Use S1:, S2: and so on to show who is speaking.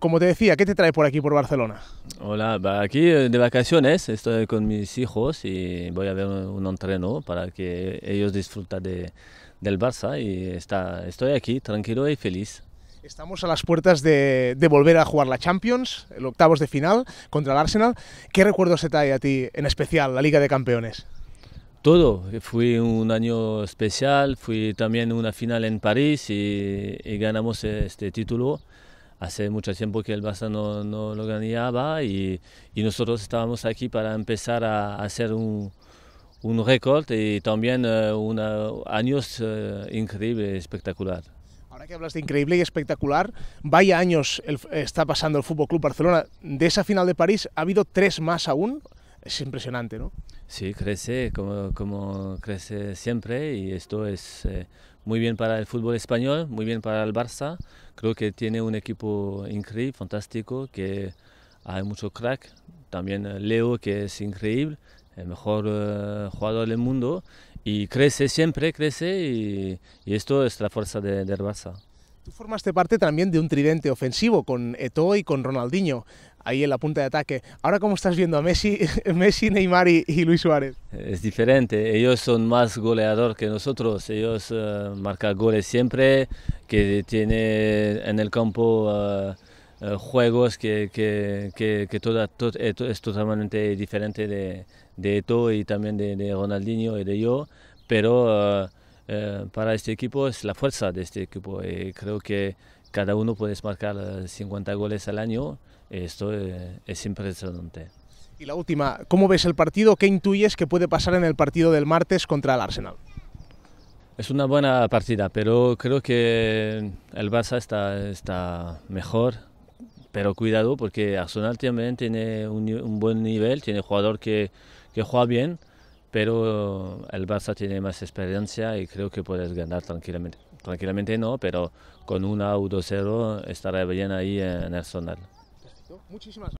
S1: como te decía, ¿qué te trae por aquí, por Barcelona?
S2: Hola, aquí eh, de vacaciones estoy con mis hijos y voy a ver un entreno para que ellos disfruten del Barça y está, estoy aquí tranquilo y feliz.
S1: Estamos a las puertas de, volver a jugar la Champions, el octavos de final contra el Arsenal. ¿Qué recuerdos se trae a ti, en especial, la Liga de Campeones?
S2: Todo, fue un año especial, fui también una final en París y, y ganamos este título hace mucho tiempo que el Barça no, lo ganaba y, nosotros estábamos aquí para empezar a, hacer un, un y también eh, un años eh, increíble, espectacular.
S1: Ahora que hablas de increíble y espectacular, vaya años está pasando el Fútbol Club Barcelona. De esa final de París ha habido tres más aún. Es impresionante,
S2: ¿no? Sí, crece como, crece siempre y esto es eh, muy bien para el fútbol español, muy bien para el Barça. Creo que tiene un equipo increíble, fantástico, que hay mucho crack. También eh, Leo, que es increíble, el mejor eh, jugador del mundo. Y crece siempre, crece y, esto es la fuerza del Barça
S1: formaste parte también de un tridente ofensivo con Eto'o y con Ronaldinho ahí en la punta de ataque. Ahora, ¿cómo estás viendo a Messi, Messi Neymar y, Luis Suárez?
S2: Es diferente. Ellos son más goleador que nosotros. Ellos eh, marcan goles siempre, que tiene en el campo eh, eh, juegos que, que, que, es totalmente diferente de, de Eto y también de, de, Ronaldinho y de yo. Pero eh, para este equipo es la fuerza de este equipo. Eh, creo que cada uno puede marcar 50 eh, goles al año. Esto es impresionante.
S1: Y la última, ¿cómo ves el partido? ¿Qué intuyes que puede pasar en el partido del martes contra el Arsenal?
S2: Es una buena partida, pero creo que el Barça está, está mejor, pero cuidado porque Arsenal también tiene un, un buen nivel, tiene jugador que, que juega bien pero el Barça tiene más experiencia y creo que puedes ganar tranquilamente. Tranquilamente no, pero con una o 2-0 estará bien ahí en el zonal.